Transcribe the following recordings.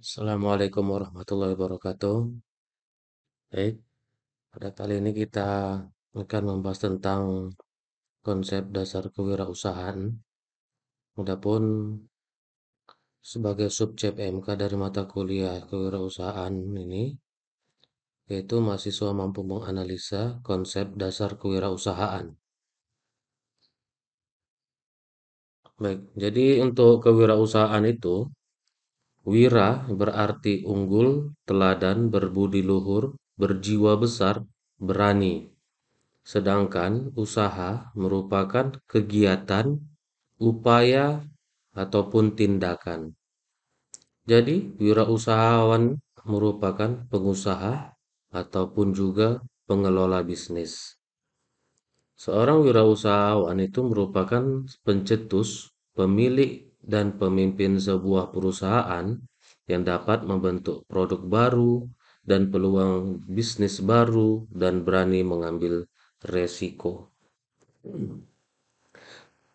Assalamualaikum warahmatullahi wabarakatuh. Baik, pada kali ini kita akan membahas tentang konsep dasar kewirausahaan. Adapun sebagai subjek MK dari mata kuliah kewirausahaan ini, yaitu mahasiswa mampu menganalisa konsep dasar kewirausahaan. Baik, jadi untuk kewirausahaan itu Wira berarti unggul, teladan, berbudi luhur, berjiwa besar, berani. Sedangkan usaha merupakan kegiatan, upaya, ataupun tindakan. Jadi, wirausahawan merupakan pengusaha ataupun juga pengelola bisnis. Seorang wirausahawan itu merupakan pencetus, pemilik dan pemimpin sebuah perusahaan yang dapat membentuk produk baru dan peluang bisnis baru dan berani mengambil resiko.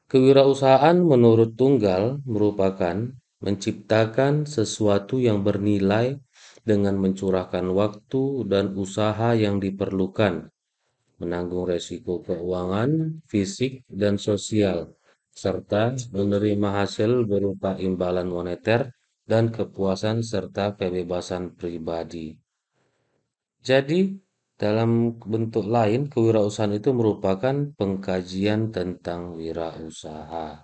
Kewirausahaan menurut Tunggal merupakan menciptakan sesuatu yang bernilai dengan mencurahkan waktu dan usaha yang diperlukan, menanggung resiko keuangan, fisik, dan sosial serta menerima hasil berupa imbalan moneter dan kepuasan serta kebebasan pribadi. Jadi, dalam bentuk lain, kewirausahaan itu merupakan pengkajian tentang wirausaha.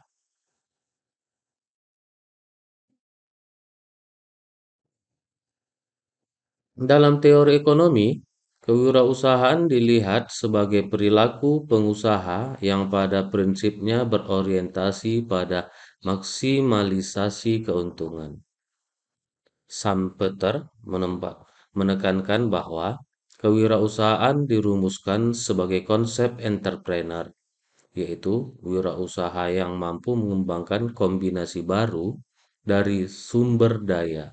Dalam teori ekonomi, Kewirausahaan dilihat sebagai perilaku pengusaha yang pada prinsipnya berorientasi pada maksimalisasi keuntungan. Sampeter menekankan bahwa kewirausahaan dirumuskan sebagai konsep entrepreneur, yaitu wirausaha yang mampu mengembangkan kombinasi baru dari sumber daya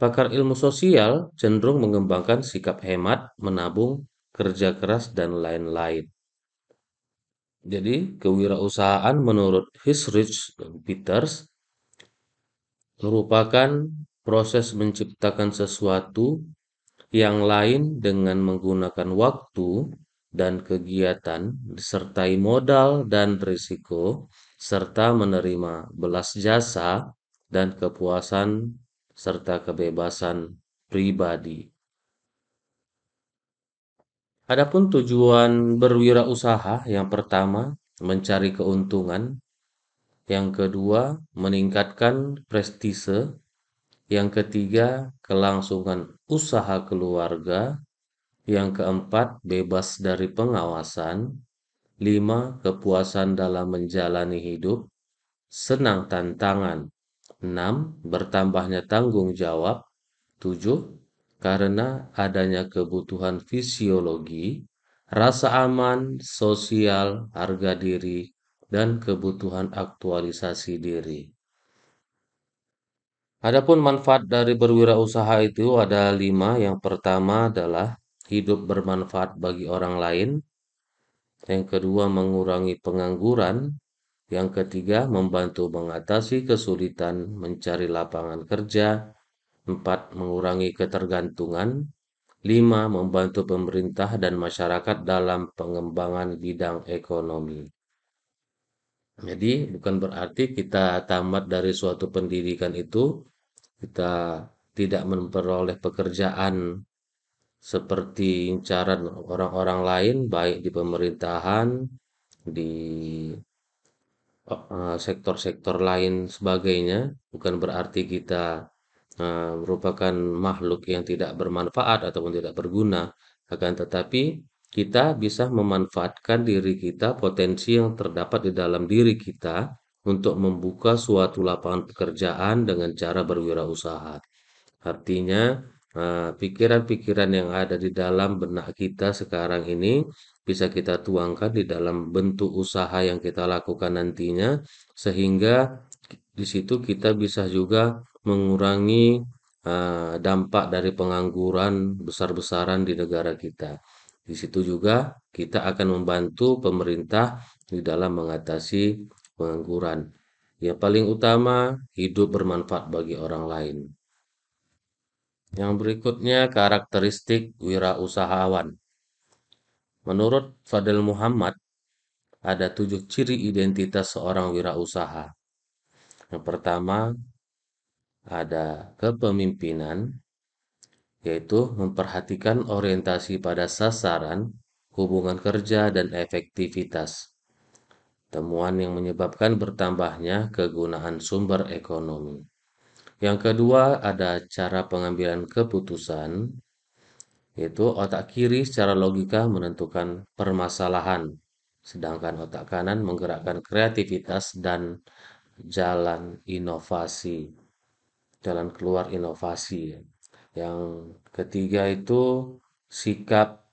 Pakar ilmu sosial cenderung mengembangkan sikap hemat, menabung, kerja keras, dan lain-lain. Jadi, kewirausahaan menurut Hisrich Peters merupakan proses menciptakan sesuatu yang lain dengan menggunakan waktu dan kegiatan disertai modal dan risiko serta menerima belas jasa dan kepuasan serta kebebasan pribadi. Adapun tujuan berwirausaha yang pertama mencari keuntungan, yang kedua meningkatkan prestise, yang ketiga kelangsungan usaha keluarga, yang keempat bebas dari pengawasan, lima kepuasan dalam menjalani hidup, senang tantangan, 6. Bertambahnya tanggung jawab. 7. Karena adanya kebutuhan fisiologi, rasa aman, sosial, harga diri, dan kebutuhan aktualisasi diri. Adapun manfaat dari berwirausaha itu ada lima. Yang pertama adalah hidup bermanfaat bagi orang lain. Yang kedua mengurangi pengangguran. Yang ketiga, membantu mengatasi kesulitan mencari lapangan kerja. Empat, mengurangi ketergantungan. Lima, membantu pemerintah dan masyarakat dalam pengembangan bidang ekonomi. Jadi, bukan berarti kita tamat dari suatu pendidikan itu, kita tidak memperoleh pekerjaan seperti incaran orang-orang lain, baik di pemerintahan, di Eh, sektor-sektor lain sebagainya, bukan berarti kita uh, merupakan makhluk yang tidak bermanfaat ataupun tidak berguna, akan tetapi kita bisa memanfaatkan diri kita, potensi yang terdapat di dalam diri kita untuk membuka suatu lapangan pekerjaan dengan cara berwirausaha. Artinya, eh, pikiran-pikiran uh, yang ada di dalam benak kita sekarang ini bisa kita tuangkan di dalam bentuk usaha yang kita lakukan nantinya sehingga di situ kita bisa juga mengurangi uh, dampak dari pengangguran besar-besaran di negara kita. Di situ juga kita akan membantu pemerintah di dalam mengatasi pengangguran. Yang paling utama, hidup bermanfaat bagi orang lain. Yang berikutnya, karakteristik wirausahawan. Menurut Fadel Muhammad, ada tujuh ciri identitas seorang wirausaha. Yang pertama, ada kepemimpinan, yaitu memperhatikan orientasi pada sasaran, hubungan kerja, dan efektivitas. Temuan yang menyebabkan bertambahnya kegunaan sumber ekonomi. Yang kedua, ada cara pengambilan keputusan, yaitu otak kiri secara logika menentukan permasalahan, sedangkan otak kanan menggerakkan kreativitas dan jalan inovasi, jalan keluar inovasi. Yang ketiga itu sikap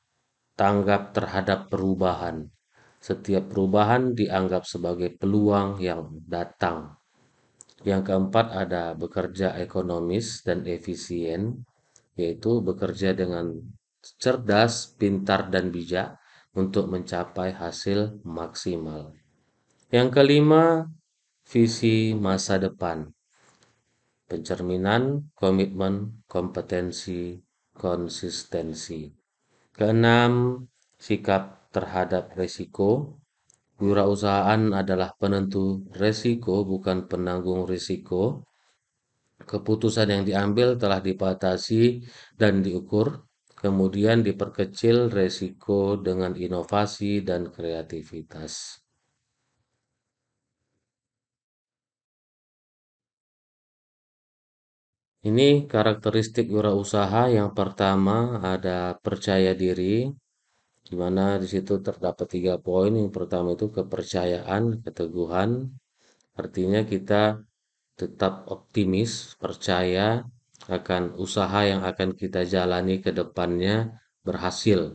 tanggap terhadap perubahan. Setiap perubahan dianggap sebagai peluang yang datang. Yang keempat ada bekerja ekonomis dan efisien yaitu bekerja dengan cerdas, pintar, dan bijak untuk mencapai hasil maksimal. Yang kelima, visi masa depan. Pencerminan, komitmen, kompetensi, konsistensi. Keenam, sikap terhadap risiko. Wirausahaan adalah penentu risiko bukan penanggung risiko keputusan yang diambil telah dibatasi dan diukur, kemudian diperkecil resiko dengan inovasi dan kreativitas. Ini karakteristik wirausaha yang pertama ada percaya diri, di mana di situ terdapat tiga poin. Yang pertama itu kepercayaan, keteguhan. Artinya kita tetap optimis, percaya akan usaha yang akan kita jalani ke depannya berhasil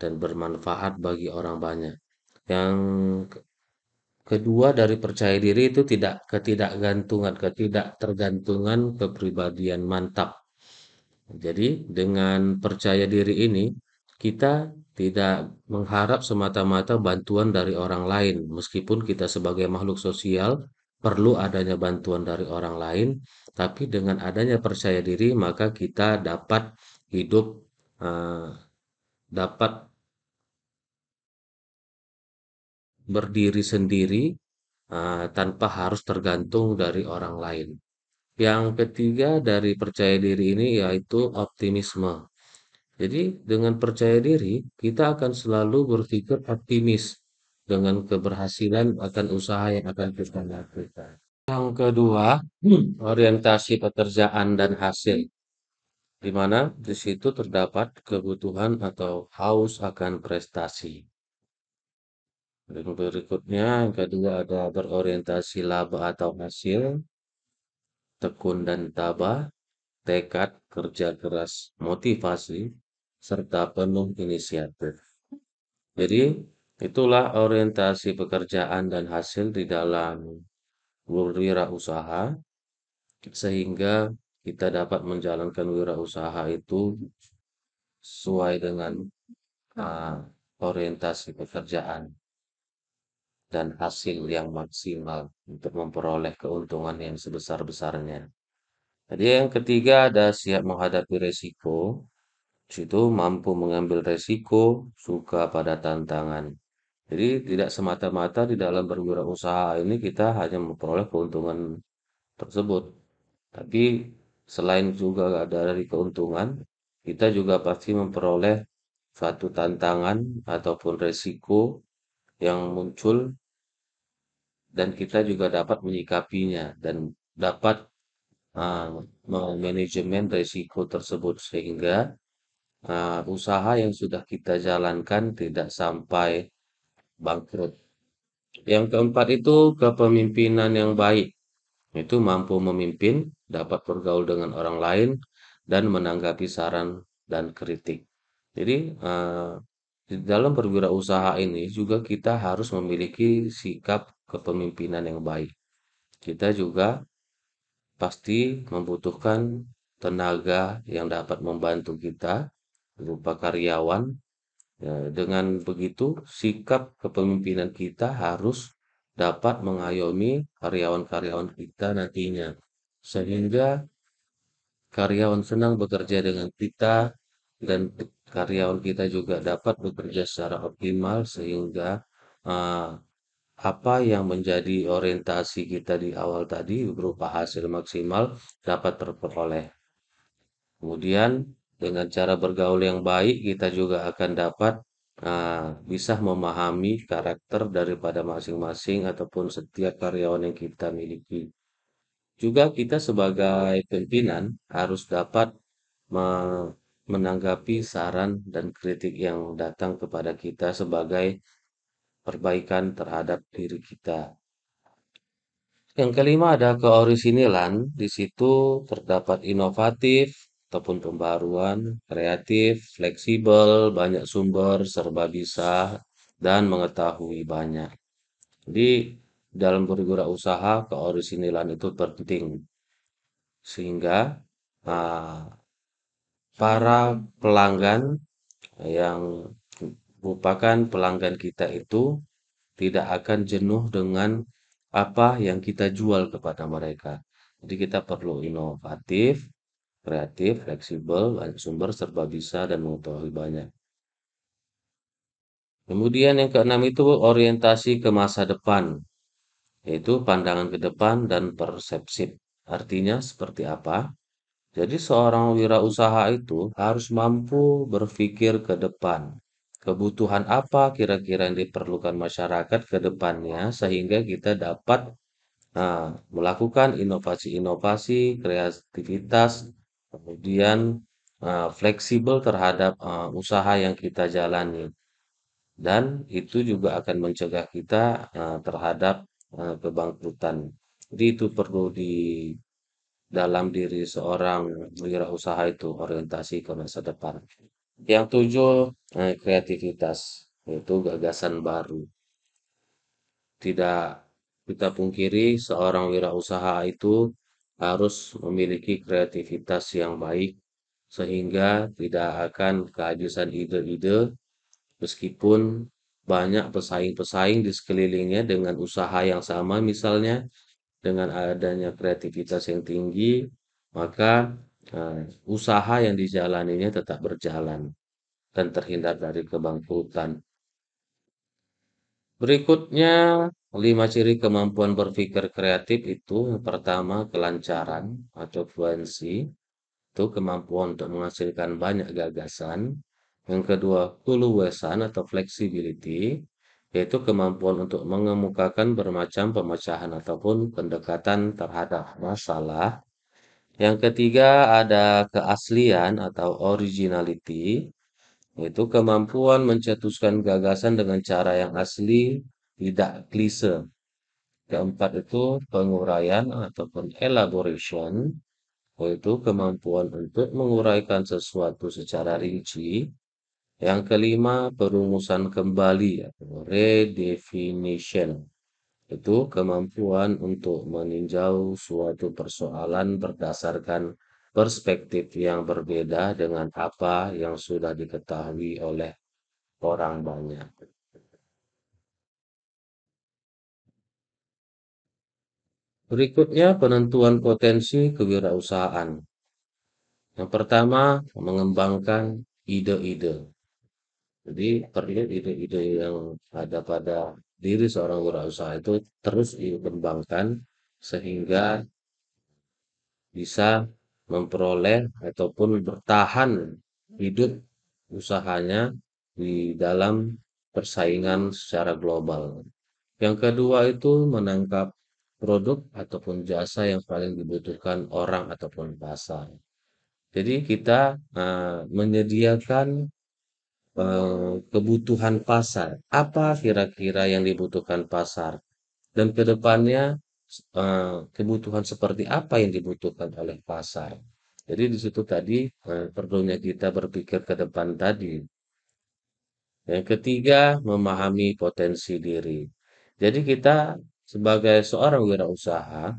dan bermanfaat bagi orang banyak. Yang kedua dari percaya diri itu tidak ketidakgantungan, ketidaktergantungan kepribadian mantap. Jadi dengan percaya diri ini kita tidak mengharap semata-mata bantuan dari orang lain, meskipun kita sebagai makhluk sosial perlu adanya bantuan dari orang lain, tapi dengan adanya percaya diri maka kita dapat hidup uh, dapat berdiri sendiri uh, tanpa harus tergantung dari orang lain. Yang ketiga dari percaya diri ini yaitu optimisme. Jadi dengan percaya diri kita akan selalu berpikir optimis dengan keberhasilan akan usaha yang akan kita lakukan. Yang kedua, hmm. orientasi pekerjaan dan hasil. Di mana di situ terdapat kebutuhan atau haus akan prestasi. Dan berikutnya, yang kedua ada berorientasi laba atau hasil, tekun dan tabah, tekad, kerja keras, motivasi, serta penuh inisiatif. Jadi, Itulah orientasi pekerjaan dan hasil di dalam wirausaha sehingga kita dapat menjalankan wirausaha itu sesuai dengan uh, orientasi pekerjaan dan hasil yang maksimal untuk memperoleh keuntungan yang sebesar-besarnya. Jadi yang ketiga ada siap menghadapi resiko, situ mampu mengambil resiko, suka pada tantangan. Jadi tidak semata-mata di dalam berwirausaha ini kita hanya memperoleh keuntungan tersebut. Tapi selain juga ada dari keuntungan, kita juga pasti memperoleh suatu tantangan ataupun resiko yang muncul dan kita juga dapat menyikapinya dan dapat uh, ah, manajemen resiko tersebut sehingga uh, usaha yang sudah kita jalankan tidak sampai bangkrut. Yang keempat itu kepemimpinan yang baik. Itu mampu memimpin, dapat bergaul dengan orang lain, dan menanggapi saran dan kritik. Jadi dalam eh, dalam berwirausaha ini juga kita harus memiliki sikap kepemimpinan yang baik. Kita juga pasti membutuhkan tenaga yang dapat membantu kita berupa karyawan Ya, dengan begitu, sikap kepemimpinan kita harus dapat mengayomi karyawan-karyawan kita nantinya, sehingga karyawan senang bekerja dengan kita dan karyawan kita juga dapat bekerja secara optimal sehingga uh, apa yang menjadi orientasi kita di awal tadi berupa hasil maksimal dapat terperoleh. Kemudian dengan cara bergaul yang baik kita juga akan dapat uh, bisa memahami karakter daripada masing-masing ataupun setiap karyawan yang kita miliki. Juga kita sebagai pimpinan harus dapat menanggapi saran dan kritik yang datang kepada kita sebagai perbaikan terhadap diri kita. Yang kelima ada keorisinilan, di situ terdapat inovatif, ataupun pembaruan, kreatif, fleksibel, banyak sumber, serba bisa, dan mengetahui banyak. Jadi dalam usaha, keorisinilan itu penting sehingga uh, para pelanggan yang merupakan pelanggan kita itu tidak akan jenuh dengan apa yang kita jual kepada mereka. Jadi kita perlu inovatif, kreatif, fleksibel, banyak sumber, serba bisa, dan mengetahui banyak. Kemudian yang keenam itu orientasi ke masa depan, yaitu pandangan ke depan dan persepsi. Artinya seperti apa? Jadi seorang wirausaha itu harus mampu berpikir ke depan. Kebutuhan apa kira-kira yang diperlukan masyarakat ke depannya sehingga kita dapat Nah, melakukan inovasi-inovasi, kreativitas, kemudian uh, fleksibel terhadap uh, usaha yang kita jalani, dan itu juga akan mencegah kita uh, terhadap uh, kebangkrutan. Jadi itu perlu di dalam diri seorang wirausaha itu orientasi ke masa depan. Yang tujuh, eh, kreativitas, yaitu gagasan baru. Tidak kita pungkiri seorang wirausaha itu harus memiliki kreativitas yang baik sehingga tidak akan kehabisan ide-ide meskipun banyak pesaing-pesaing di sekelilingnya dengan usaha yang sama misalnya dengan adanya kreativitas yang tinggi maka uh, usaha yang dijalaninya tetap berjalan dan terhindar dari kebangkrutan. Berikutnya Lima ciri kemampuan berpikir kreatif itu yang pertama kelancaran atau fluensi, itu kemampuan untuk menghasilkan banyak gagasan. Yang kedua, keluasan atau flexibility, yaitu kemampuan untuk mengemukakan bermacam pemecahan ataupun pendekatan terhadap masalah. Yang ketiga ada keaslian atau originality, yaitu kemampuan mencetuskan gagasan dengan cara yang asli tidak klise. Keempat itu penguraian ataupun elaboration, yaitu kemampuan untuk menguraikan sesuatu secara rinci. Yang kelima, perumusan kembali atau redefinition, itu kemampuan untuk meninjau suatu persoalan berdasarkan perspektif yang berbeda dengan apa yang sudah diketahui oleh orang banyak. Berikutnya penentuan potensi kewirausahaan. Yang pertama, mengembangkan ide-ide. Jadi perlu ide-ide yang ada pada diri seorang wirausaha itu terus dikembangkan sehingga bisa memperoleh ataupun bertahan hidup usahanya di dalam persaingan secara global. Yang kedua itu menangkap produk ataupun jasa yang paling dibutuhkan orang ataupun pasar. Jadi kita uh, menyediakan eh, kebutuhan pasar. Apa kira-kira yang dibutuhkan pasar? Dan kedepannya eh, kebutuhan seperti apa yang dibutuhkan oleh pasar? Jadi di situ tadi perlunya kita berpikir ke depan tadi. Yang ketiga memahami potensi diri. Jadi kita sebagai seorang wirausaha,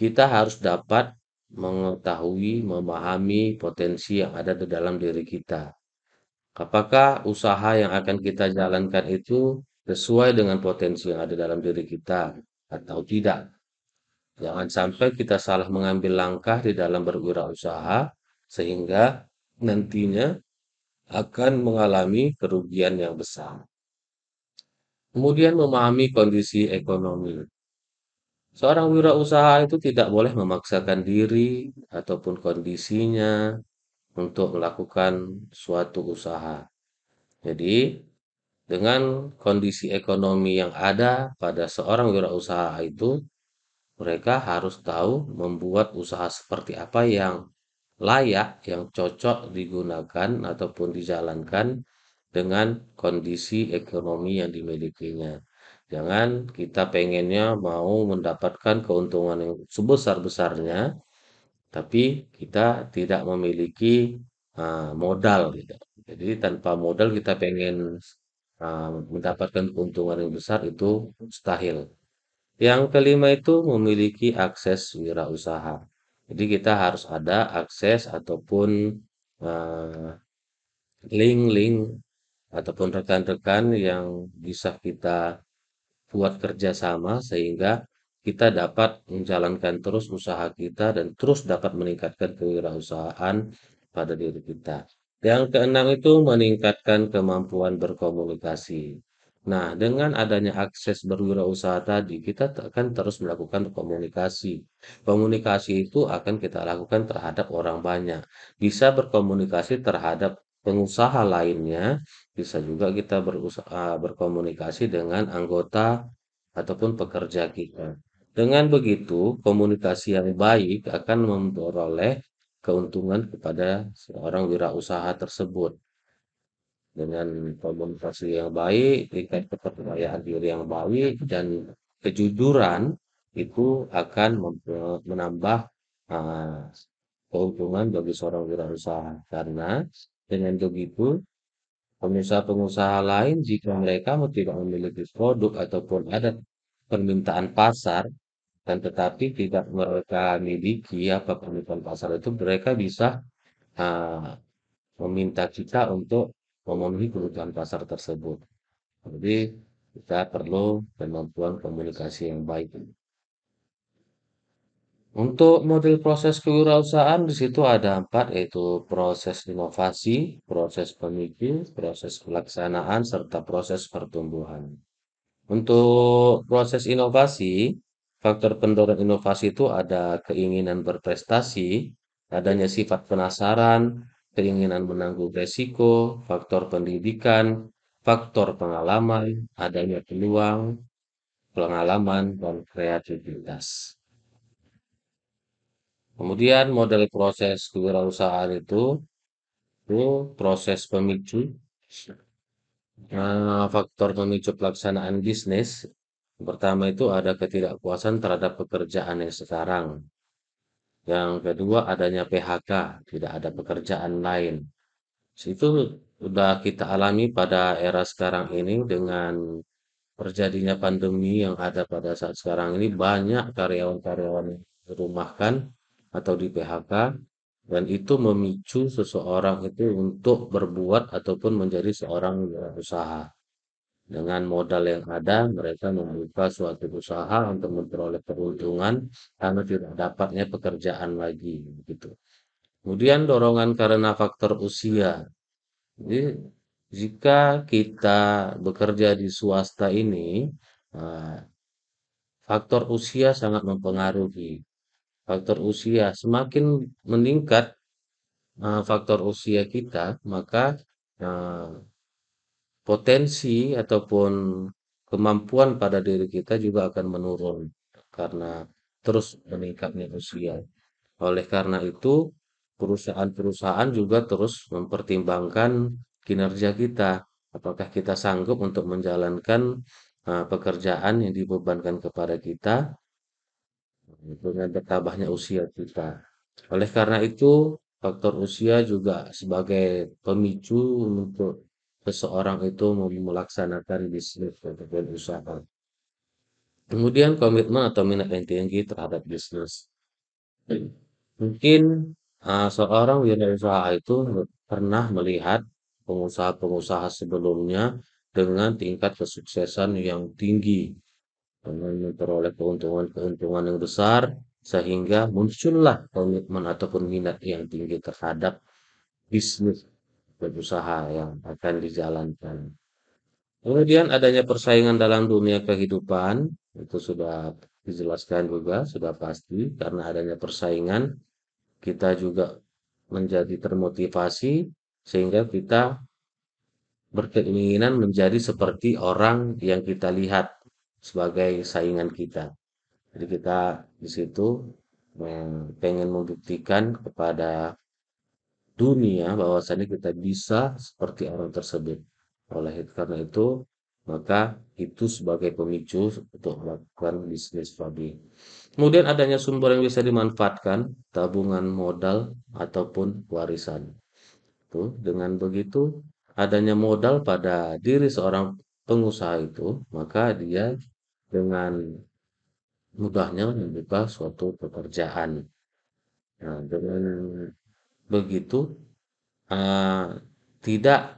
kita harus dapat mengetahui, memahami potensi yang ada di dalam diri kita. Apakah usaha yang akan kita jalankan itu sesuai dengan potensi yang ada dalam diri kita atau tidak? Jangan sampai kita salah mengambil langkah di dalam berwirausaha sehingga nantinya akan mengalami kerugian yang besar. Kemudian memahami kondisi ekonomi. Seorang wirausaha itu tidak boleh memaksakan diri ataupun kondisinya untuk melakukan suatu usaha. Jadi, dengan kondisi ekonomi yang ada pada seorang wirausaha itu, mereka harus tahu membuat usaha seperti apa yang layak, yang cocok digunakan ataupun dijalankan dengan kondisi ekonomi yang dimilikinya. Jangan kita pengennya mau mendapatkan keuntungan yang sebesar-besarnya, tapi kita tidak memiliki uh, modal. Gitu. Jadi tanpa modal kita pengen uh, mendapatkan keuntungan yang besar itu mustahil. Yang kelima itu memiliki akses wirausaha. Jadi kita harus ada akses ataupun ah, link-link uh, link -link ataupun rekan-rekan yang bisa kita buat kerjasama sehingga kita dapat menjalankan terus usaha kita dan terus dapat meningkatkan kewirausahaan pada diri kita. Yang keenam itu meningkatkan kemampuan berkomunikasi. Nah, dengan adanya akses berwirausaha tadi, kita akan terus melakukan komunikasi. Komunikasi itu akan kita lakukan terhadap orang banyak. Bisa berkomunikasi terhadap pengusaha lainnya, bisa juga kita berusaha, ah, berkomunikasi dengan anggota ataupun pekerja kita. Dengan begitu, komunikasi yang baik akan memperoleh keuntungan kepada seorang wirausaha tersebut. Dengan komunikasi yang baik, tingkat kepercayaan diri yang baik, dan kejujuran itu akan menambah uh, keuntungan bagi seorang wirausaha karena dengan begitu, pengusaha-pengusaha lain jika mereka tidak memiliki produk ataupun ada permintaan pasar, dan tetapi tidak mereka miliki apa permintaan pasar itu, mereka bisa uh, meminta kita untuk memenuhi kebutuhan pasar tersebut. Jadi kita perlu kemampuan komunikasi yang baik. Untuk model proses kewirausahaan di situ ada empat yaitu proses inovasi, proses pemikir, proses pelaksanaan, serta proses pertumbuhan. Untuk proses inovasi, faktor pendorong inovasi itu ada keinginan berprestasi, adanya sifat penasaran, keinginan menanggung resiko, faktor pendidikan, faktor pengalaman, adanya peluang, pengalaman, dan kreativitas. Kemudian model proses kewirausahaan itu itu proses pemicu nah, faktor pemicu pelaksanaan bisnis pertama itu ada ketidakpuasan terhadap pekerjaan yang sekarang. Yang kedua adanya PHK, tidak ada pekerjaan lain. Itu sudah kita alami pada era sekarang ini dengan terjadinya pandemi yang ada pada saat sekarang ini banyak karyawan-karyawan dirumahkan atau di PHK dan itu memicu seseorang itu untuk berbuat ataupun menjadi seorang eh, usaha. Dengan modal yang ada, mereka membuka suatu usaha untuk memperoleh keuntungan karena tidak dapatnya pekerjaan lagi. Gitu. Kemudian dorongan karena faktor usia. Jadi jika kita bekerja di swasta ini, eh, faktor usia sangat mempengaruhi faktor usia semakin meningkat uh, faktor usia kita maka uh, potensi ataupun kemampuan pada diri kita juga akan menurun karena terus meningkatnya usia oleh karena itu perusahaan-perusahaan juga terus mempertimbangkan kinerja kita apakah kita sanggup untuk menjalankan uh, pekerjaan yang dibebankan kepada kita dengan bertambahnya usia kita. Oleh karena itu, faktor usia juga sebagai pemicu untuk seseorang itu melaksanakan bisnis ataupun usaha. Kemudian komitmen atau minat yang tinggi terhadap bisnis. Mungkin uh, seorang wirausaha itu pernah melihat pengusaha-pengusaha sebelumnya dengan tingkat kesuksesan yang tinggi memperoleh keuntungan-keuntungan yang besar sehingga muncullah komitmen ataupun minat yang tinggi terhadap bisnis berusaha yang akan dijalankan. Kemudian adanya persaingan dalam dunia kehidupan itu sudah dijelaskan juga sudah pasti karena adanya persaingan kita juga menjadi termotivasi sehingga kita berkeinginan menjadi seperti orang yang kita lihat sebagai saingan kita. Jadi kita di situ pengen membuktikan kepada dunia bahwasannya kita bisa seperti orang tersebut. Oleh karena itu, maka itu sebagai pemicu untuk melakukan bisnis babi. Kemudian adanya sumber yang bisa dimanfaatkan, tabungan modal ataupun warisan. Tuh, dengan begitu adanya modal pada diri seorang pengusaha itu, maka dia dengan mudahnya membuka suatu pekerjaan. Nah, dengan begitu uh, tidak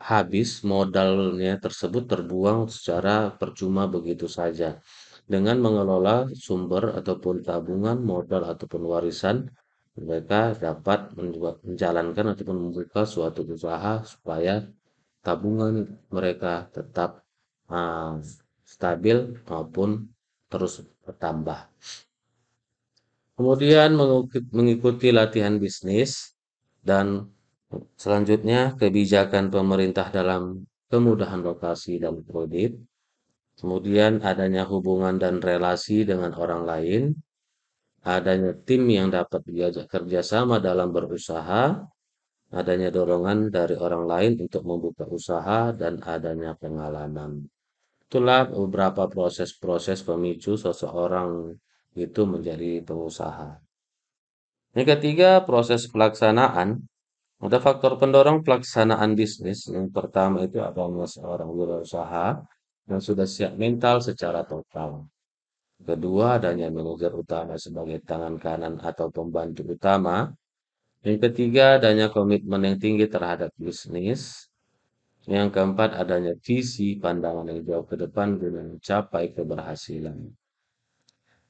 habis modalnya tersebut terbuang secara percuma begitu saja. Dengan mengelola sumber ataupun tabungan, modal ataupun warisan, mereka dapat menjalankan ataupun membuka suatu usaha supaya tabungan mereka tetap uh, stabil maupun terus bertambah. Kemudian mengikuti latihan bisnis dan selanjutnya kebijakan pemerintah dalam kemudahan lokasi dan kredit. Kemudian adanya hubungan dan relasi dengan orang lain, adanya tim yang dapat diajak kerjasama dalam berusaha, adanya dorongan dari orang lain untuk membuka usaha dan adanya pengalaman itulah beberapa proses-proses pemicu seseorang itu menjadi pengusaha. Yang ketiga, proses pelaksanaan. Ada faktor pendorong pelaksanaan bisnis. Yang pertama itu adanya seorang wirausaha yang sudah siap mental secara total. Kedua, adanya manajer utama sebagai tangan kanan atau pembantu utama. Yang ketiga, adanya komitmen yang tinggi terhadap bisnis. Yang keempat, adanya visi pandangan yang jauh ke depan guna mencapai keberhasilan.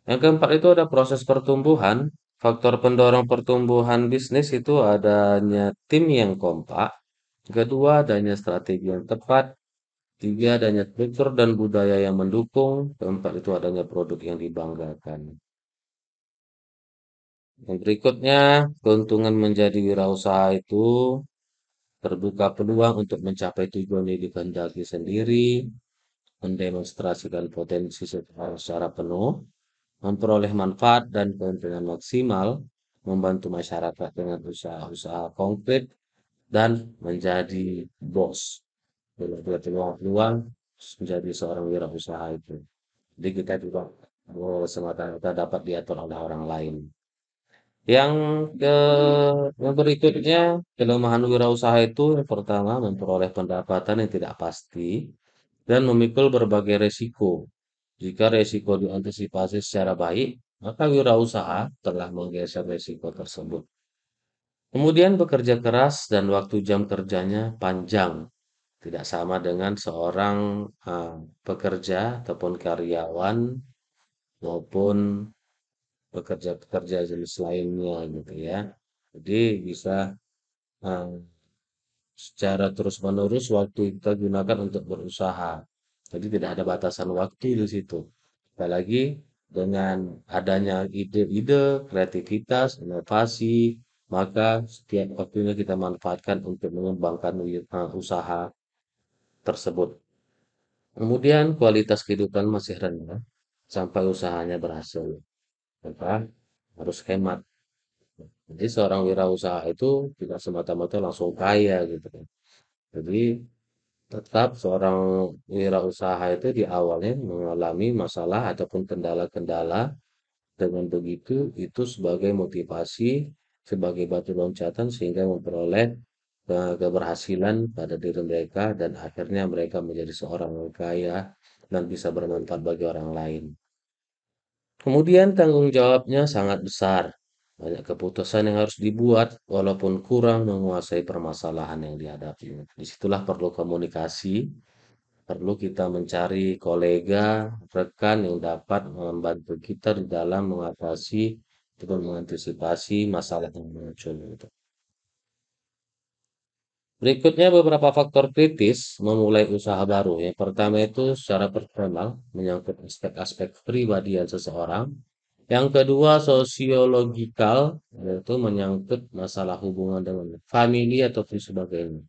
Yang keempat itu ada proses pertumbuhan. Faktor pendorong pertumbuhan bisnis itu adanya tim yang kompak. Kedua, adanya strategi yang tepat. Tiga, adanya struktur dan budaya yang mendukung. Keempat, itu adanya produk yang dibanggakan. Yang berikutnya, keuntungan menjadi wirausaha itu terbuka peluang untuk mencapai tujuan yang dikehendaki sendiri, mendemonstrasikan potensi secara penuh, memperoleh manfaat dan keuntungan maksimal, membantu masyarakat dengan usaha-usaha konkret, dan menjadi bos. Peluang-peluang menjadi seorang wirausaha itu. Jadi kita juga oh, semata-mata dapat diatur oleh orang lain. Yang ke yang berikutnya, kelemahan wirausaha itu yang pertama memperoleh pendapatan yang tidak pasti dan memikul berbagai resiko. Jika resiko diantisipasi secara baik, maka wirausaha telah menggeser resiko tersebut. Kemudian bekerja keras dan waktu jam kerjanya panjang. Tidak sama dengan seorang uh, pekerja ataupun karyawan maupun pekerja-pekerja jenis lainnya gitu ya. Jadi bisa uh, secara terus-menerus waktu kita gunakan untuk berusaha. Jadi tidak ada batasan waktu di situ. Apalagi dengan adanya ide-ide, kreativitas, inovasi, maka setiap waktunya kita manfaatkan untuk mengembangkan eh, usaha tersebut. Kemudian kualitas kehidupan masih rendah sampai usahanya berhasil apa harus hemat jadi seorang wirausaha itu tidak semata-mata langsung kaya gitu kan jadi tetap seorang wirausaha itu di awalnya mengalami masalah ataupun kendala-kendala dengan begitu itu sebagai motivasi sebagai batu loncatan sehingga memperoleh eh, keberhasilan pada diri mereka dan akhirnya mereka menjadi seorang yang kaya dan bisa bermanfaat bagi orang lain. Kemudian tanggung jawabnya sangat besar. Banyak keputusan yang harus dibuat walaupun kurang menguasai permasalahan yang dihadapi. Disitulah perlu komunikasi, perlu kita mencari kolega, rekan yang dapat membantu kita di dalam mengatasi ataupun mengantisipasi masalah yang muncul gitu. Berikutnya beberapa faktor kritis memulai usaha baru. Yang pertama itu secara personal, menyangkut aspek-aspek pribadian seseorang. Yang kedua, sosiologikal, yaitu menyangkut masalah hubungan dengan family atau sebagainya.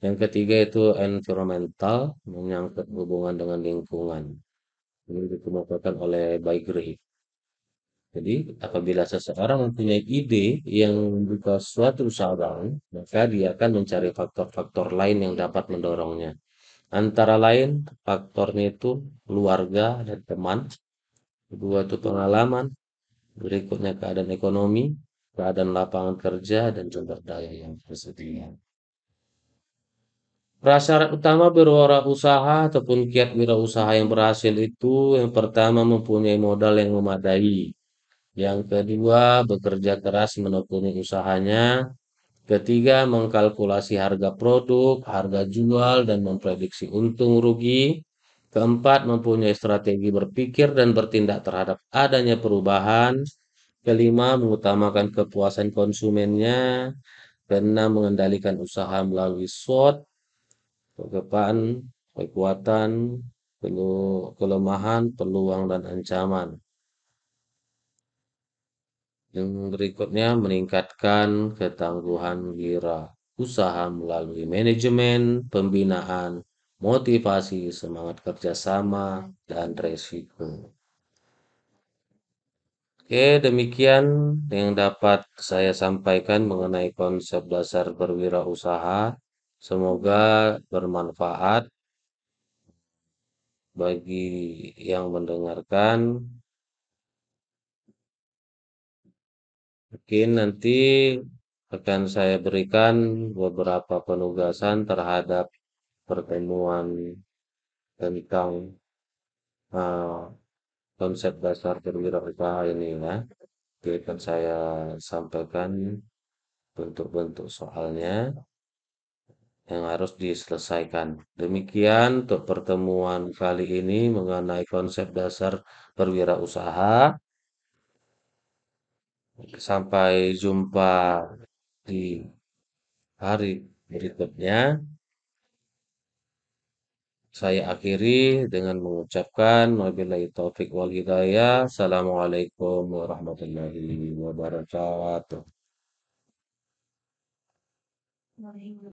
Yang ketiga itu environmental, menyangkut hubungan dengan lingkungan. Ini dikemukakan oleh Bygrave. Jadi apabila seseorang mempunyai ide yang membuka suatu usaha bank, maka dia akan mencari faktor-faktor lain yang dapat mendorongnya. Antara lain faktornya itu keluarga dan teman, kedua itu pengalaman, berikutnya keadaan ekonomi, keadaan lapangan kerja, dan sumber daya yang tersedia. Prasyarat utama usaha ataupun kiat wirausaha yang berhasil itu yang pertama mempunyai modal yang memadai. Yang kedua, bekerja keras menekuni usahanya. Ketiga, mengkalkulasi harga produk, harga jual, dan memprediksi untung rugi. Keempat, mempunyai strategi berpikir dan bertindak terhadap adanya perubahan. Kelima, mengutamakan kepuasan konsumennya. Keenam, mengendalikan usaha melalui SWOT, depan kekuatan, kelemahan, peluang, dan ancaman. Yang berikutnya, meningkatkan ketangguhan wira usaha melalui manajemen, pembinaan, motivasi, semangat kerjasama, dan resiko. Oke, demikian yang dapat saya sampaikan mengenai konsep dasar berwirausaha. Semoga bermanfaat bagi yang mendengarkan. mungkin nanti akan saya berikan beberapa penugasan terhadap pertemuan tentang uh, konsep dasar berwirausaha ini ya. Jadi akan saya sampaikan bentuk-bentuk soalnya yang harus diselesaikan. Demikian untuk pertemuan kali ini mengenai konsep dasar berwirausaha. Sampai jumpa di hari berikutnya. Saya akhiri dengan mengucapkan wabillahi taufik wal hidayah. Assalamualaikum warahmatullahi wabarakatuh.